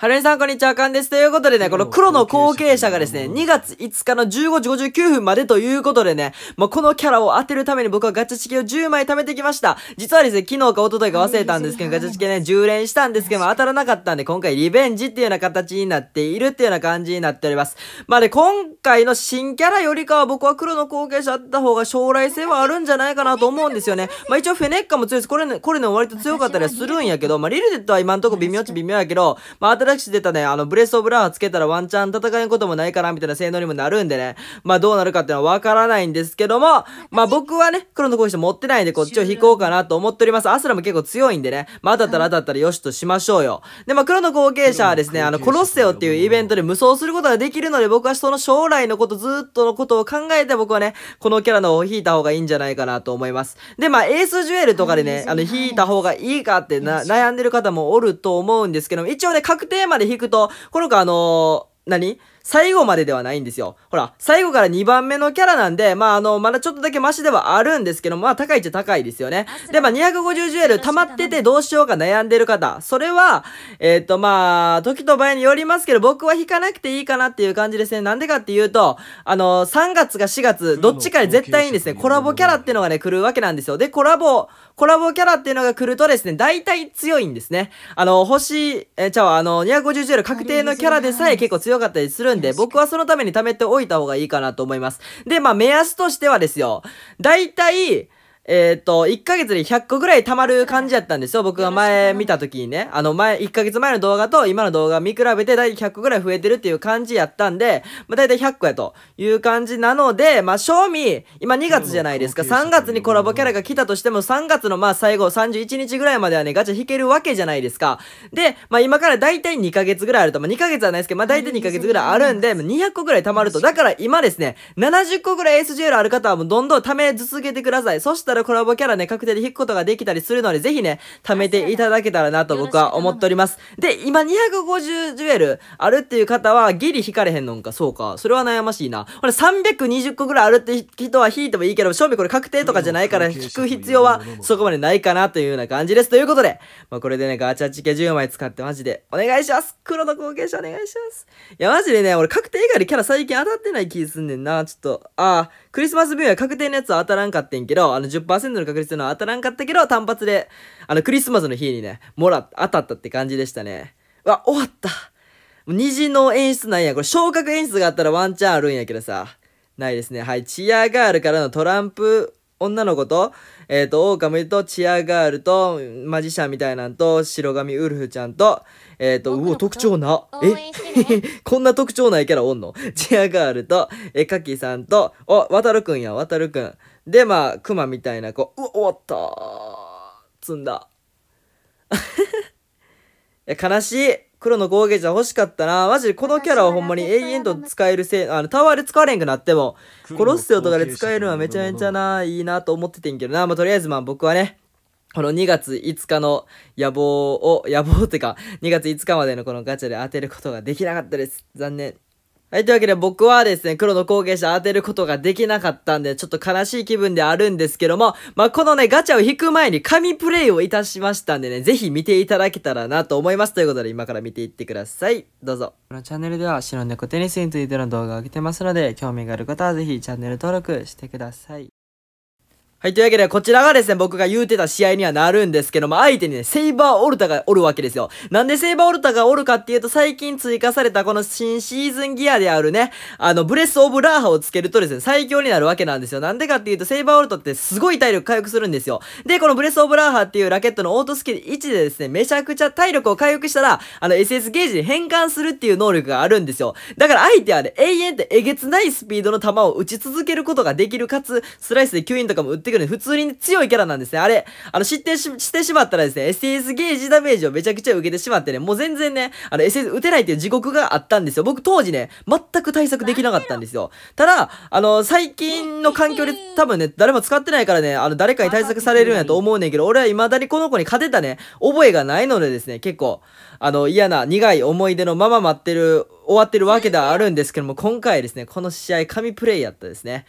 はるみさん、こんにちは、かんです。ということでね、この黒の後継者がですね、2月5日の15時59分までということでね、まこのキャラを当てるために僕はガチチケを10枚貯めてきました。実はですね、昨日か一昨日か忘れたんですけど、ガチチケね、10連したんですけども、当たらなかったんで、今回リベンジっていうような形になっているっていうような感じになっております。まあで、今回の新キャラよりかは僕は黒の後継者あった方が将来性はあるんじゃないかなと思うんですよね。まあ一応フェネッカも強いです。これね、これね、割と強かったりはするんやけど、まあリルデットは今んとこ微妙っち微妙やけど、まあラキシ出たね、あの、ブレスオブランはつけたらワンチャン戦えんこともないかな、みたいな性能にもなるんでね。まあ、どうなるかっていうのはわからないんですけども、まあ、僕はね、黒の攻撃者持ってないんで、こっちを引こうかなと思っております。アスラも結構強いんでね。まあ、当たったら当たったらよしとしましょうよ。で、まあ、黒の後継者はですね、あの、コロッセオっていうイベントで無双することができるので、僕はその将来のこと、ずっとのことを考えて僕はね、このキャラのを引いた方がいいんじゃないかなと思います。で、まあ、エースジュエルとかでね、あの、引いた方がいいかってな、悩んでる方もおると思うんですけども、一応ね、確定まで引くと、この子あのー、何最後までではないんですよ。ほら、最後から2番目のキャラなんで、まあ、あの、まだちょっとだけマシではあるんですけど、まあ、高いっちゃ高いですよね。で、まあ、250ジュエル溜まっててどうしようか悩んでる方、それは、えっ、ー、と、まあ、時と場合によりますけど、僕は引かなくていいかなっていう感じですね。なんでかっていうと、あの、3月か4月、どっちかで絶対にですね、コラボキャラっていうのがね、来るわけなんですよ。で、コラボ、コラボキャラっていうのが来るとですね、大体強いんですね。あの、星、えー、ちゃうあの、250ジュエル確定のキャラでさえ結構強かったりするるんで、僕はそのために貯めておいた方がいいかなと思います。で、まあ目安としてはですよ、だいたい、えっ、ー、と、1ヶ月で100個ぐらい溜まる感じやったんですよ。僕が前見た時にね。あの、前、1ヶ月前の動画と今の動画見比べて大体100個ぐらい増えてるっていう感じやったんで、まあ、大体100個やという感じなので、まあ、賞味、今2月じゃないですか。3月にコラボキャラが来たとしても、3月のまあ最後31日ぐらいまではね、ガチャ引けるわけじゃないですか。で、まあ、今から大体2ヶ月ぐらいあると。まあ、2ヶ月はないですけど、まあ、大体2ヶ月ぐらいあるんで、200個ぐらい溜まると。だから今ですね、70個ぐらい SGL ある方はもうどんどん溜め続けてください。そしてったらコラボキャラね、確定で引くことができたりするので、ぜひね、貯めていただけたらなと僕は思っております。で、今250ジュエルあるっていう方は、ギリ引かれへんのんか、そうか。それは悩ましいな。これ320個ぐらいあるって人は引いてもいいけど、正味これ確定とかじゃないから、引く必要はそこまでないかなというような感じです。ということで、まあ、これでね、ガチャチケ10枚使ってマジでお願いします。黒の後継者お願いします。いや、マジでね、俺確定以外でキャラ最近当たってない気すんねんな。ちょっと、ああ、クリスマス病は確定のやつは当たらんかってんけど、あの10%の確率の当たらんかったけど、単発で、あのクリスマスの日にね、もら、当たったって感じでしたね。わ、終わった。虹の演出なんや。これ昇格演出があったらワンチャンあるんやけどさ。ないですね。はい。チアガールからのトランプ女の子と、えっ、ー、と、狼とチアガールと、マジシャンみたいなんと、白髪ウルフちゃんと、えっ、ー、と、うお、特徴な。え こんな特徴ないキャラおんのチアガールと、えかきさんと、お、わたるくんや、わたるくん。で、まあ、クマみたいな子。うお、終わったー。積んだ。え、悲しい。黒のゴーゲージは欲しかったな。マジでこのキャラはほんまに永遠と使えるせい、あの、タワーで使われんくなっても、コロッセオとかで使えるのはめちゃめちゃな、いいなと思っててんけどな。まあ、とりあえずまあ僕はね、この2月5日の野望を、野望ってか、2月5日までのこのガチャで当てることができなかったです。残念。はい、というわけで僕はですね、黒の後継者当てることができなかったんで、ちょっと悲しい気分であるんですけども、まあ、このね、ガチャを引く前に神プレイをいたしましたんでね、ぜひ見ていただけたらなと思います。ということで、今から見ていってください。どうぞ。このチャンネルでは、白猫テニスについての動画を上げてますので、興味がある方はぜひチャンネル登録してください。はい、というわけで、こちらがですね、僕が言うてた試合にはなるんですけども、相手にね、セイバーオルタがおるわけですよ。なんでセイバーオルタがおるかっていうと、最近追加されたこの新シーズンギアであるね、あの、ブレスオブラーハをつけるとですね、最強になるわけなんですよ。なんでかっていうと、セイバーオルタってすごい体力回復するんですよ。で、このブレスオブラーハっていうラケットのオートスキル1でですね、めちゃくちゃ体力を回復したら、あの、SS ゲージに変換するっていう能力があるんですよ。だから相手はね、永遠ってえげつないスピードの球を打ち続けることができる、かつ、スライスで吸引とかも打ってってくるんで、普通に、強いキャラなんですね。あれ、あの、失点してしまったらですね、SS ゲージダメージをめちゃくちゃ受けてしまってね、もう全然ね、あの、SS 打てないっていう地獄があったんですよ。僕当時ね、全く対策できなかったんですよ。ただ、あの、最近の環境で多分ね、誰も使ってないからね、あの、誰かに対策されるんやと思うねんけど、俺は未だにこの子に勝てたね、覚えがないのでですね、結構、あの、嫌な苦い思い出のまま待ってる終わってるわけではあるんですけども、今回ですね、この試合、神プレイやったですね。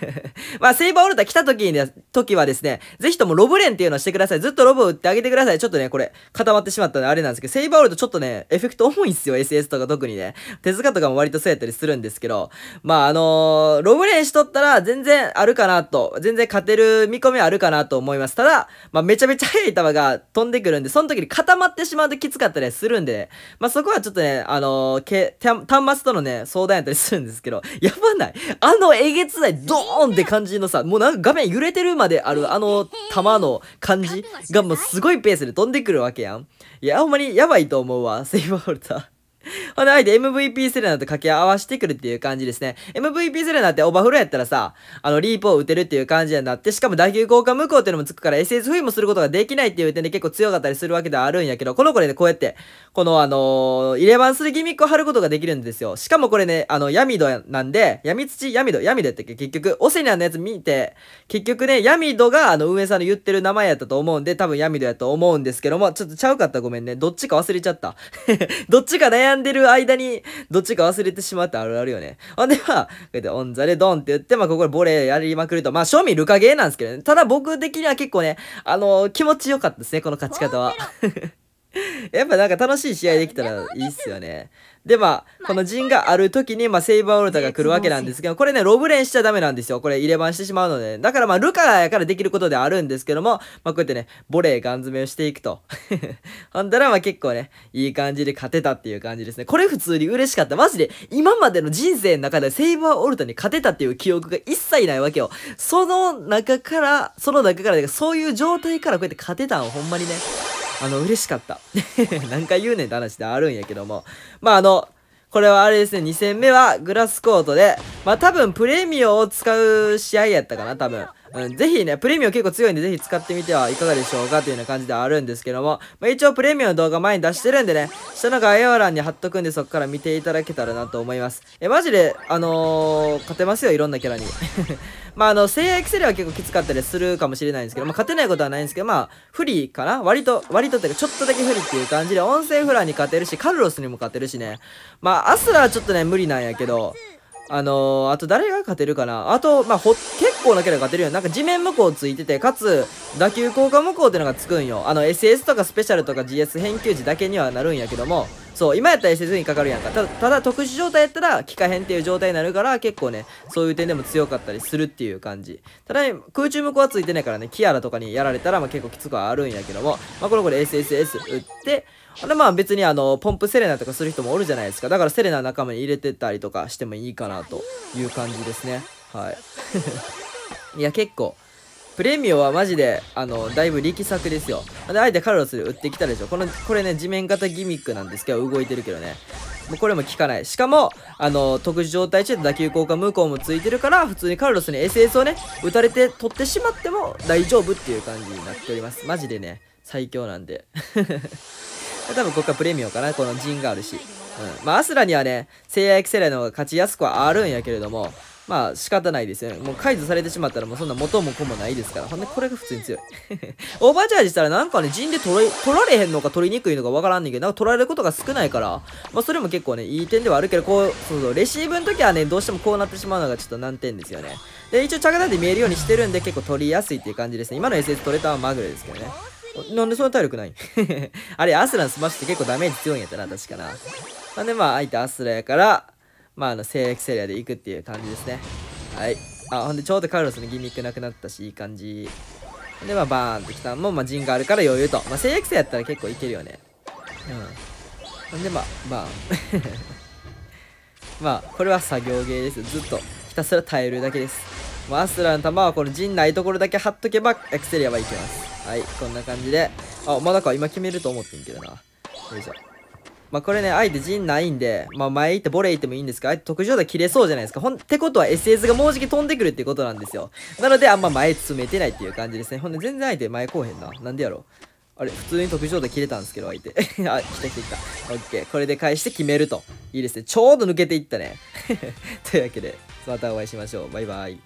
まあ、セイバーオルタ来た時に、ね、時はですね、ぜひともロブレンっていうのをしてください。ずっとロブを打ってあげてください。ちょっとね、これ、固まってしまったんで、あれなんですけど、セイバーオルタちょっとね、エフェクト重いんすよ、SS とか特にね。手塚とかも割とそうやったりするんですけど、まあ、あのー、ロブレンしとったら、全然あるかなと、全然勝てる見込みはあるかなと思います。ただ、まあ、めちゃめちゃ速い球が飛んでくるんで、その時に固まってしまうときつかったりするんで、まあ、そこはちょっとね、あのー、け、端末とのね、相談やったりするんですけど、やばないあのえげつない、ドーンって感じのさ、もうなんか画面揺れてるまであるあの弾の感じがもうすごいペースで飛んでくるわけやん。いや、ほんまにやばいと思うわ、セイバーホルダー。ほんで、MVP セレナと掛け合わせてくるっていう感じですね。MVP セレナってオバフロやったらさ、あの、リープを打てるっていう感じになって、しかも打球交換無効っていうのもつくから SS 意もすることができないっていう点で結構強かったりするわけではあるんやけど、この子でね、こうやって、このあのー、入れ番するギミックを貼ることができるんですよ。しかもこれね、あの、闇戸なんで、闇土、闇戸、闇戸って結局、オセニアのやつ見て、結局ね、闇戸があの、運営さんの言ってる名前やったと思うんで、多分闇戸やと思うんですけども、ちょっとちゃうかったごめんね。どっちか忘れちゃった。どっちか悩、んでる間に、どっちか忘れてしまってあるあるよね。ほんで、まあ、こうやってオンザでドンって言って、まあ、ここでボレーやりまくると、まあ、正味ルカゲーなんですけどね。ただ僕的には結構ね、あのー、気持ちよかったですね、この勝ち方は。やっぱなんか楽しい試合できたらいいっすよね。で、まあ、この陣がある時に、まあ、セイバーオルタが来るわけなんですけど、これね、ロブレンしちゃダメなんですよ。これ入れ番してしまうので、だからまあ、ルカやからできることであるんですけども、まあ、こうやってね、ボレーガン詰めをしていくと。ほんだらまあ結構ね、いい感じで勝てたっていう感じですね。これ普通に嬉しかった。マジで、今までの人生の中でセイバーオルタに勝てたっていう記憶が一切ないわけよ。その中から、その中から、そういう状態からこうやって勝てたんほんまにね。あの、嬉しかった。何回言うねんって話であるんやけども。まあ、あの、これはあれですね、2戦目はグラスコートで、まあ多分プレミオを使う試合やったかな、多分。うん、ぜひね、プレミアム結構強いんで、ぜひ使ってみてはいかがでしょうかというような感じではあるんですけども、まあ、一応プレミアの動画前に出してるんでね、下の概要欄に貼っとくんで、そこから見ていただけたらなと思います。え、マジで、あのー、勝てますよ、いろんなキャラに。まあ、あの、聖愛エクセルは結構きつかったりするかもしれないんですけど、まあ、勝てないことはないんですけど、まあ、不利かな割と、割とっていうか、ちょっとだけ不利っていう感じで、音声フラに勝てるし、カルロスにも勝てるしね。まあ、アスラはちょっとね、無理なんやけど、あのー、あと誰が勝てるかなあと、まあ、ほ、結構なキャラ勝てるよ。なんか地面向こうついてて、かつ、打球効果無効ってのがつくんよ。あの、SS とかスペシャルとか GS 返球時だけにはなるんやけども、そう、今やったら SS にかかるやんか。ただ、ただ特殊状態やったら、機械変っていう状態になるから、結構ね、そういう点でも強かったりするっていう感じ。ただ、ね、空中無効はついてないからね、キアラとかにやられたら、まあ、結構きつくはあるんやけども、まあ、これこれ SSS 打って、あまあ別にあの、ポンプセレナとかする人もおるじゃないですか。だからセレナ仲間に入れてたりとかしてもいいかなという感じですね。はい。いや結構、プレミオはマジで、あの、だいぶ力作ですよ。で、えてカルロスで打ってきたでしょ。この、これね、地面型ギミックなんですけど、動いてるけどね。もうこれも効かない。しかも、あの、特殊状態中で打球効果無効もついてるから、普通にカルロスに SS をね、打たれて取ってしまっても大丈夫っていう感じになっております。マジでね、最強なんで。多分ここはプレミアムかなこの陣があるし。うん。まあ、アスラにはね、聖夜エクセレの方が勝ちやすくはあるんやけれども、まあ仕方ないですよね。もう解除されてしまったらもうそんな元も子もないですから。ほんでこれが普通に強い。オーバーチャージしたらなんかね、陣で取れ、取られへんのか取りにくいのかわからんねんけど、なんか取られることが少ないから、まあそれも結構ね、いい点ではあるけど、こう、そうそう、レシーブの時はね、どうしてもこうなってしまうのがちょっと難点ですよね。で、一応着弾で見えるようにしてるんで結構取りやすいっていう感じですね。今の SS 取れたはまぐれですけどね。なんでそんな体力ない あれ、アスラのスマッシュって結構ダメージ強いんやったな、確かな。なんでまあ、相手アスラやから、まあ、あの、性レクセリアで行くっていう感じですね。はい。あ、ほんで、ちょうどカルロスのギミックなくなったし、いい感じ。で、まあ、バーンってきたのも、まあ、陣があるから余裕と。まあ、セリアやったら結構いけるよね。うん。ほんで、まあ、バーン。まあ、これは作業ゲーです。ずっと、ひたすら耐えるだけです。まあ、アスラの弾はこの陣ないところだけ貼っとけば、エクセリアはいけます。はいこんな感じであまだか今決めると思ってんけどなよいしょまあ、これね、相手陣ないんで、まあ、前行ってボレー行ってもいいんですが、相手特上打切れそうじゃないですか。ほん、ってことは SS がもうじき飛んでくるってことなんですよ。なので、あんま前詰めてないっていう感じですね。ほんで、全然相手前こうへんな。なんでやろう。あれ、普通に特上打切れたんですけど、相手。あ、来た来た来た。オッケー。これで返して決めると。いいですね。ちょうど抜けていったね。というわけで、またお会いしましょう。バイバイ。